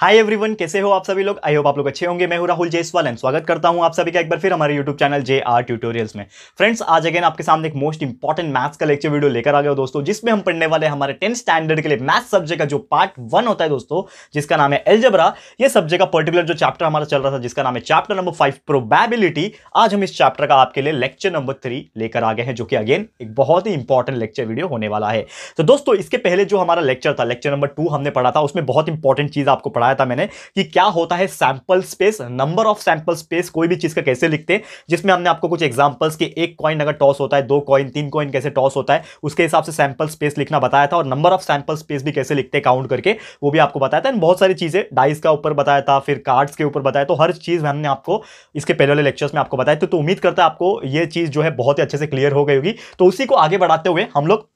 hi everyone कैसे हो आप सभी लोग आई होप आप लोग अच्छे होंगे मैं हूं राहुल जयसवाल एंड स्वागत करता हूं आप सभी का एक बार फिर हमारे YouTube channel J R tutorials में फ्रेंड्स आज अगेन आपके सामने एक मोस्ट इंपॉर्टेंट मैथ्स का लेक्चर वीडियो लेकर आ गया दोस्तों जिसमें हम पढ़ने वाले हमारे टेंथ स्टैंडर्ड के लिए मैथ्स सब्जेक्ट का जो पार्ट वन होता है दोस्तों जिसका नाम है एलजबरा यह सब्जेक्ट का पर्टिकुलर जो चैप्टर हमारा चल रहा था जिसका नाम है चैप्टर नंबर फाइव प्रोबेबिलिटी आज हम इस चैप्टर का आपके लिए लेक्चर नंबर थ्री लेकर आ गए हैं जो कि अगेन एक बहुत ही इंपॉर्टेंट लेक्चर वीडियो होने वाला है तो दोस्तों इसके पहले जो हमारा लेक्चर था लेक्चर नंबर टू हमने पढ़ा था उसमें बहुत इंपॉर्टेंट चीज आपको पढ़ा पढ़ाया था मैंने कि क्या होता है sample space number of sample space कोई भी चीज़ का कैसे लिखते हैं जिसमें हमने आपको कुछ एग्जाम्पल्स के एक कॉइन अगर टॉस होता है दो कॉइन तीन कॉइन कैसे टॉस होता है उसके हिसाब से सैंपल स्पेस लिखना बताया था और नंबर ऑफ सैंपल स्पेस भी कैसे लिखते हैं काउंट करके वो भी आपको बताया था बहुत सारी चीज़ें डाइस का ऊपर बताया था फिर कार्ड्स के ऊपर बताया तो हर चीज़ हमने आपको इसके पहले वाले लेक्चर्स में आपको बताया तो, तो उम्मीद करता है आपको ये चीज़ जो है बहुत ही अच्छे से क्लियर हो गई होगी तो उसी को आगे बढ़ाते हुए हम लोग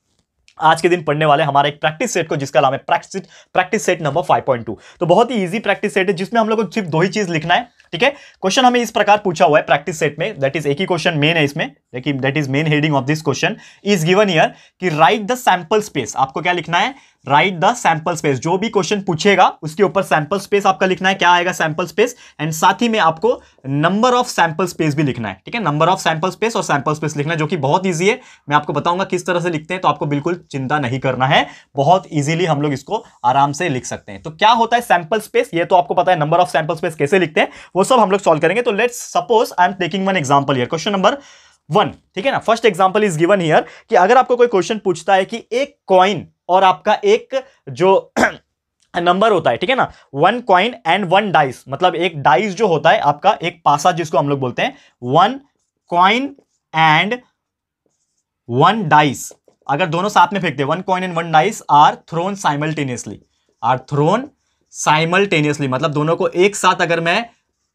आज के दिन पढ़ने वाले हमारा एक प्रैक्टिस सेट को जिसका नाम है प्रैक्टिस प्रैक्टिस सेट नंबर 5.2 तो बहुत ही इजी प्रैक्टिस सेट है जिसमें हम लोग को सिर्फ दो ही चीज़ लिखना है ठीक है क्वेश्चन हमें इस प्रकार पूछा हुआ है प्रैक्टिस सेट में दैट इज एक ही क्वेश्चन मेन है इसमें देखिए that is main heading of this question is given here कि राइट द सैंपल स्पेस आपको क्या लिखना है राइट द सैंपल स्पेस जो भी क्वेश्चन पूछेगा उसके ऊपर सैंपल स्पेस आपका लिखना है क्या आएगा सैंपल स्पेस एंड साथ ही में आपको नंबर ऑफ सैंपल स्पेस भी लिखना है ठीक है नंबर ऑफ सैंपल स्पेस और सैंपल स्पेस लिखना है जो कि बहुत ईजी है मैं आपको बताऊंगा किस तरह से लिखते हैं तो आपको बिल्कुल चिंता नहीं करना है बहुत ईजिली हम लोग इसको आराम से लिख सकते हैं तो क्या होता है सैंपल स्पेस ये तो आपको पता है नंबर ऑफ सैंपल स्पेस कैसे लिखते हैं वो सब हम लोग सॉल्व करेंगे तो let's suppose I am taking one example here question number one ठीक है ना first example is given here कि अगर आपको कोई क्वेश्चन पूछता है कि एक कॉइन और आपका एक जो नंबर होता है ठीक है ना one coin and one dice मतलब एक डाइस जो होता है आपका एक पासा जिसको हम लोग बोलते हैं one coin and one dice अगर दोनों साथ में फेंकते one coin and one dice are thrown simultaneously are thrown simultaneously मतलब दोनों को एक साथ अगर मैं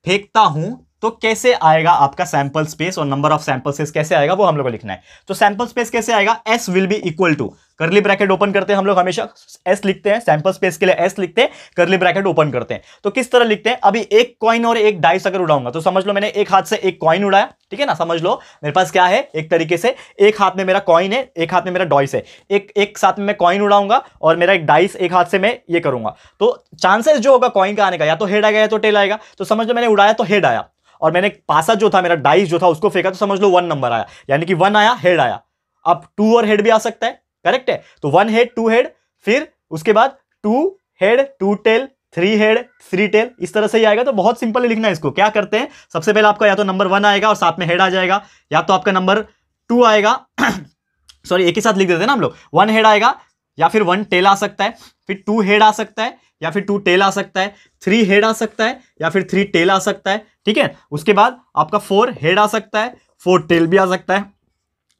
फेंकता हूं तो कैसे आएगा आपका सैंपल स्पेस और नंबर ऑफ सैंपल स्पेस कैसे आएगा वो हम लोग को लिखना है तो सैंपल स्पेस कैसे आएगा S will be equal to curly bracket open करते हैं हम लोग हमेशा एस लिखते हैं सैंपल स्पेस के लिए एस लिखते हैं करली ब्रैकेट ओपन करते हैं तो किस तरह लिखते हैं अभी एक कॉइन और एक डाइस अगर उड़ाऊंगा तो समझ लो मैंने एक हाथ से एक कॉइन उड़ाया ठीक है ना समझ लो मेरे पास क्या है एक तरीके से एक हाथ में मेरा कॉइन है एक हाथ में मेरा डॉइस है एक एक साथ में मैं कॉइन उड़ाऊंगा और मेरा एक डाइस एक हाथ से मैं ये करूंगा तो चांसेस जो होगा कॉइन का आने का या तो हेड आएगा या तो टेल आएगा तो समझ लो मैंने उड़ाया तो हेड आया और मैंने पासा जो था मेरा डाइस जो था उसको फेंका तो समझ लो वन नंबर आया यानी कि वन आया हेड आया अब टू और हेड भी आ सकता है करेक्ट है तो वन हेड टू हेड फिर उसके बाद two head two tail three head three tail इस तरह से ही आएगा तो बहुत सिंपल है लिखना है इसको क्या करते हैं सबसे पहले आपका या तो नंबर वन आएगा और साथ में हेड आ जाएगा या तो आपका नंबर टू आएगा सॉरी एक ही साथ लिख देते हैं ना हम लोग वन हेड आएगा या फिर वन टेल आ सकता है फिर टू हेड आ सकता है या फिर टू टेल आ सकता है थ्री हेड आ सकता है या फिर थ्री टेल आ सकता है ठीक है उसके बाद आपका फोर हेड आ सकता है फोर टेल भी आ सकता है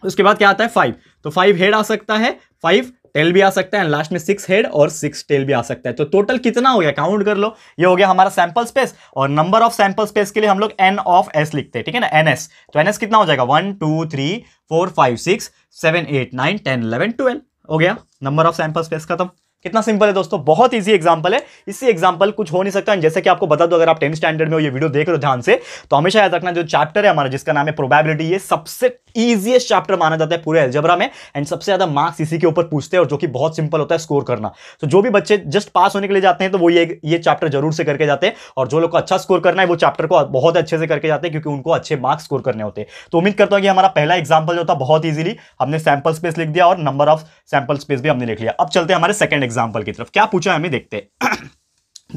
उसके बाद क्या आता है फाइव तो फाइव हेड आ सकता है फाइव टेल भी आ सकता है लास्ट में सिक्स हेड और सिक्स टेल भी आ सकता है तो टोटल कितना हो गया काउंट कर लो ये हो गया हमारा सैंपल स्पेस और नंबर ऑफ सैंपल स्पेस के लिए हम लोग एन ऑफ एस लिखते हैं ठीक है ना एन एस तो एन एस कितना हो जाएगा one two three four five six seven eight nine ten eleven twelve हो गया नंबर ऑफ सैंपल स्पेस खत्म कितना सिंपल है दोस्तों बहुत इजी एग्जांपल है इसी एग्जांपल कुछ हो नहीं सकता जैसे कि आपको बता दो अगर आप टेंथ स्टैंडर्ड में हो ये वीडियो देख रहे हो ध्यान से तो हमेशा याद रखना जो चैप्टर है हमारा जिसका नाम है प्रोबेबिलिटी ये सबसे ईजिएस्ट चैप्टर माना जाता है पूरे एल्जबरा में एंड सबसे ज्यादा मार्क्स इसी के ऊपर पूछते हैं और जो कि बहुत सिंपल होता है स्कोर करना तो जो भी बच्चे जस्ट पास होने के लिए जाते हैं तो वो ये ये चैप्टर जरूर से करके जाते हैं और जो लोग को अच्छा स्कोर करना है वो चैप्टर को बहुत अच्छे से करके जाते हैं क्योंकि उनको अच्छे मार्क्स स्कोर करने होते हैं तो उम्मीद करता हूँ कि हमारा पहला एग्जाम्पल जो था बहुत ईजिली हमने सैम्पल स्पेस लिख दिया और नंबर ऑफ सैम्पल स्पेस भी हमने लिख लिया अब चलते हैं हमारे सेकंड एग्जाम्पल की तरफ क्या पूछा हमें देखते हैं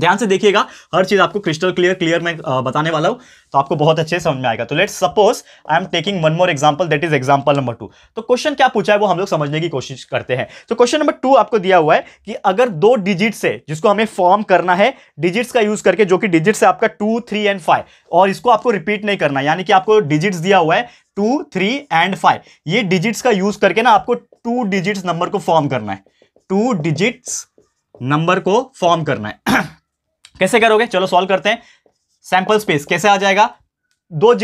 ध्यान से देखिएगा हर चीज़ आपको क्रिस्टल क्लियर क्लियर में बताने वाला हूँ तो आपको बहुत अच्छे समझ में आएगा तो let's suppose I am taking one more example that is example number two तो क्वेश्चन क्या पूछा है वो हम लोग समझने की कोशिश करते हैं तो क्वेश्चन नंबर टू आपको दिया हुआ है कि अगर दो डिजिट से जिसको हमें फॉर्म करना है डिजिट्स का यूज करके जो कि डिजिट से आपका टू थ्री एंड फाइव और इसको आपको रिपीट नहीं करना यानी कि आपको डिजिट्स दिया हुआ है टू थ्री एंड फाइव ये डिजिट्स का यूज करके ना आपको टू डिजिट्स नंबर को फॉर्म करना है टू डिजिट्स नंबर को फॉर्म करना है कैसे करोगे चलो सॉल्व करते हैं सैंपल स्पेस कैसे आ जाएगा दो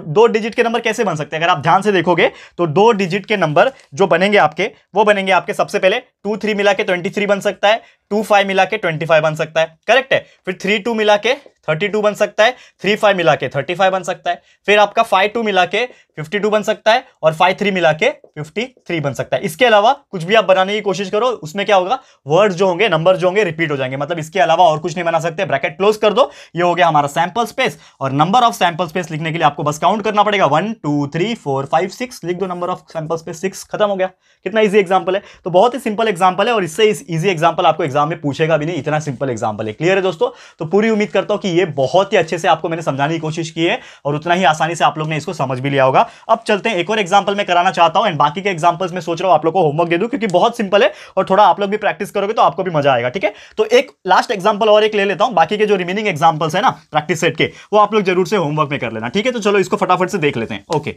दो डिजिट के नंबर कैसे बन सकते हैं अगर आप ध्यान से देखोगे तो दो डिजिट के नंबर जो बनेंगे आपके वो बनेंगे आपके सबसे पहले टू थ्री मिला के ट्वेंटी थ्री बन सकता है टू फाइव मिला के ट्वेंटी फाइव बन सकता है करेक्ट है फिर थ्री टू मिला के थर्टी टू बन सकता है थ्री फाइव मिला के थर्टी फाइव बन सकता है फिर आपका फाइव टू मिला के फिफ्टी टू बन सकता है और फाइव थ्री मिला के फिफ्टी थ्री बन सकता है इसके अलावा कुछ भी आप बनाने की कोशिश करो उसमें क्या होगा वर्ड जो होंगे नंबर जो होंगे रिपीट हो जाएंगे मतलब इसके अलावा और कुछ नहीं बना सकते ब्रैकेट क्लोज कर दो ये हो गया हमारा सैंपल स्पेस और नंबर ऑफ सैंपल स्पेस लिखने के लिए आपको बस काउंट करना पड़ेगा one two three four five six लिख दो number of sample space six खत्म हो गया कितना ईजी एग्जाम्पल है तो बहुत ही सिंपल एग्जाम्पल है और इससे इजी एग्जाम्पल आपको एग्जाम में पूछेगा भी नहीं इतना सिंपल एग्जाम्पल है क्लियर है दोस्तों तो पूरी उम्मीद करता हूँ कि ये बहुत ही अच्छे से आपको मैंने समझाने की कोशिश की है और उतना ही आसानी से आप लोग ने इसको समझ भी लिया होगा अब चलते हैं एक और एग्जाम्पल मैं कराना चाहता हूं एंड बाकी के एग्जाम्पल्स में सोच रहा हूँ आप लोग को होमवर्क दे दूँ क्योंकि बहुत सिंपल है और थोड़ा आप लोग भी प्रैक्टिस करोगे तो आपको भी मजा आएगा ठीक है तो एक लास्ट एग्जाम्पल और एक ले लेता हूँ बाकी के जो रिमेनिंग एग्जाम्पल्स है ना प्रैक्टिस सेट के वो आप लोग जरूर से होमवर्क में कर लेना ठीक है तो चलो इसको फटाफट से देख लेते हैं ओके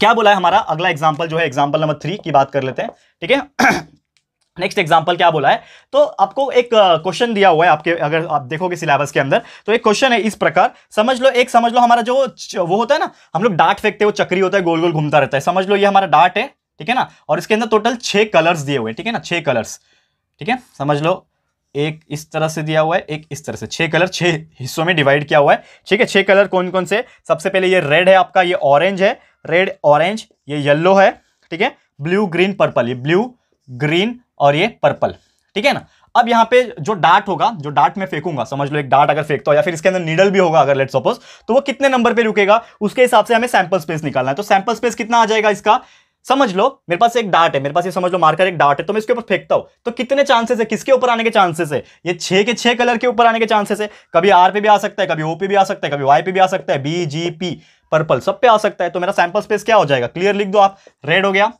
क्या बोला है हमारा अगला एग्जाम्पल जो है एग्जाम्पल नंबर थ्री की बात कर लेते हैं ठीक है नेक्स्ट एग्जाम्पल क्या बोला है तो आपको एक क्वेश्चन दिया हुआ है आपके अगर आप देखोगे सिलेबस के अंदर तो एक क्वेश्चन है इस प्रकार समझ लो एक समझ लो हमारा जो वो होता है ना हम लोग डार्ट फेंकते हैं वो चक्री होता है गोल गोल घूमता रहता है समझ लो ये हमारा डाट है ठीक है ना और इसके अंदर टोटल छः कलर्स दिए हुए हैं ठीक है ना छः कलर्स ठीक है समझ लो एक इस तरह से दिया हुआ है एक इस तरह से छह कलर छह हिस्सों में डिवाइड किया हुआ है ठीक है छह कलर कौन कौन से सबसे पहले ये रेड है आपका ये ऑरेंज है रेड ऑरेंज ये येलो है ठीक है ब्लू ग्रीन पर्पल ये ब्लू ग्रीन और ये पर्पल ठीक है ना अब यहाँ पे जो डार्ट होगा जो डार्ट में फेंकूंगा समझ लो एक डार्ट अगर फेंकता हो या फिर इसके अंदर नीडल भी होगा अगर लेट सपोज तो वो कितने नंबर पे रुकेगा उसके हिसाब से हमें सैंपल स्पेस निकालना है तो सैंपल स्पेस कितना आ जाएगा इसका समझ लो मेरे पास एक डार्ट है मेरे पास ये समझ लो मार्कर एक डार्ट है तो मैं इसके ऊपर फेंकता हूँ तो कितने चांसेस है किसके ऊपर आने के चांसेस है ये छह के छह कलर के ऊपर आने के चांसेस है कभी आर पे भी आ सकता है कभी ओ पे भी आ सकता है कभी वाई पे भी आ सकता है बी जी पी पर्पल सब पे आ सकता है तो मेरा सैंपल स्पेस क्या हो जाएगा क्लियर लिख दो आप रेड हो गया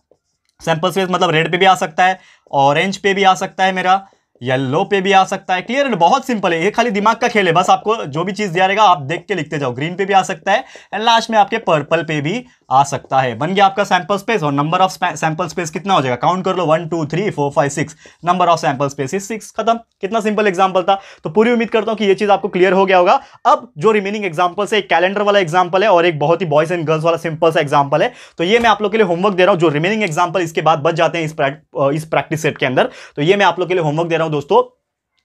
सैंपल स्पेस मतलब रेड पे भी आ सकता है ऑरेंज पे भी आ सकता है मेरा येलो पे भी आ सकता है क्लियर बहुत सिंपल है ये खाली दिमाग का खेल है बस आपको जो भी चीज दिया रहेगा आप देख के लिखते जाओ ग्रीन पे भी आ सकता है एंड लास्ट में आपके पर्पल पे भी आ सकता है बन गया आपका सैंपल स्पेस और नंबर ऑफ सैंपल स्पेस कितना हो जाएगा काउंट कर लो one two three four five six number of sample space is six खत्म कितना सिंपल एग्जाम्पल था तो पूरी उम्मीद करता हूँ कि ये चीज आपको क्लियर हो गया होगा अब जो रिमेनिंग एग्जाम्पल है एक कैलेंडर वाला एग्जाम्पल है और एक बहुत ही बॉयज एंड गर्ल्स वाला सिंपल सा एग्जाम्पल है तो ये मैं आप लोग के लिए होमवर्क दे रहा हूँ जो रिमेनिंग एग्जाम्पल इसके बाद बच जाते हैं इस इस प्रैक्टिस सेट के अंदर तो ये मैं आप लोग के लिए होमवर्क दे रहा हूं दोस्तों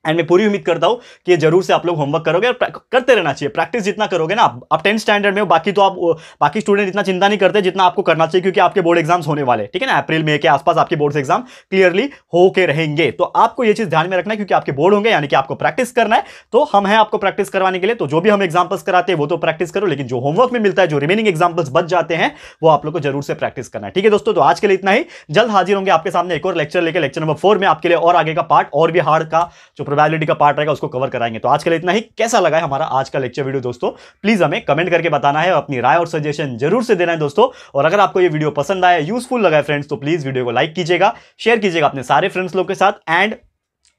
एंड मैं पूरी उम्मीद करता हूँ कि जरूर से आप लोग होमवर्क करोगे और करते रहना चाहिए प्रैक्टिस जितना करोगे ना आप टेंथ स्टैंडर्ड में बाकी तो आप बाकी स्टूडेंट इतना चिंता नहीं करते जितना आपको करना चाहिए क्योंकि आपके बोर्ड एग्जाम्स होने वाले ठीक है ना अप्रैल मे के आसपास आपके बोर्ड एग्जाम क्लियरली होके रहेंगे तो आपको ये चीज़ ध्यान में रखना है क्योंकि आपके बोर्ड होंगे यानी कि आपको प्रैक्टिस करना है तो हम हैं आपको प्रैक्टिस करवाने के लिए तो जो भी हम एग्जाम्पल्स कराते हैं वो तो प्रैक्टिस करो लेकिन जो होमवर्क में मिलता है जो रिमेनिंग एग्जाम्पल्स बच जाते हैं वो आप लोग को जरूर से प्रैक्टिस करना है ठीक है दोस्तों तो आज के लिए इतना ही जल्द हाजिर होंगे आपके सामने एक और लेक्चर लेकर लेक्चर नंबर फोर में आपके लिए और आगे का पार्ट और भी हार्ड का जो प्रोबेबिलिटी का पार्ट रहेगा उसको कवर कराएंगे तो आज के लिए इतना ही कैसा लगा है हमारा आज का लेक्चर वीडियो दोस्तों प्लीज हमें कमेंट करके बताना है अपनी राय और सजेशन जरूर से देना है दोस्तों और अगर आपको ये वीडियो पसंद आया यूजफुल लगा है फ्रेंड्स तो प्लीज वीडियो को लाइक कीजिएगा शेयर कीजिएगा अपने सारे फ्रेंड्स लोग के साथ एंड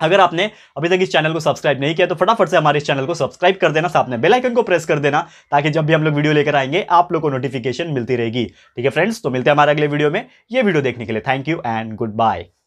अगर आपने अभी तक इस चैनल को सब्सक्राइब नहीं किया तो फटाफट से हमारे इस चैनल को सब्सक्राइब कर देना साथ में बेल आइकन को प्रेस कर देना ताकि जब भी हम लोग वीडियो लेकर आएंगे आप लोग को नोटिफिकेशन मिलती रहेगी ठीक है फ्रेंड्स तो मिलते हैं हमारे अगले वीडियो में ये वीडियो देखने के लिए thank you and good bye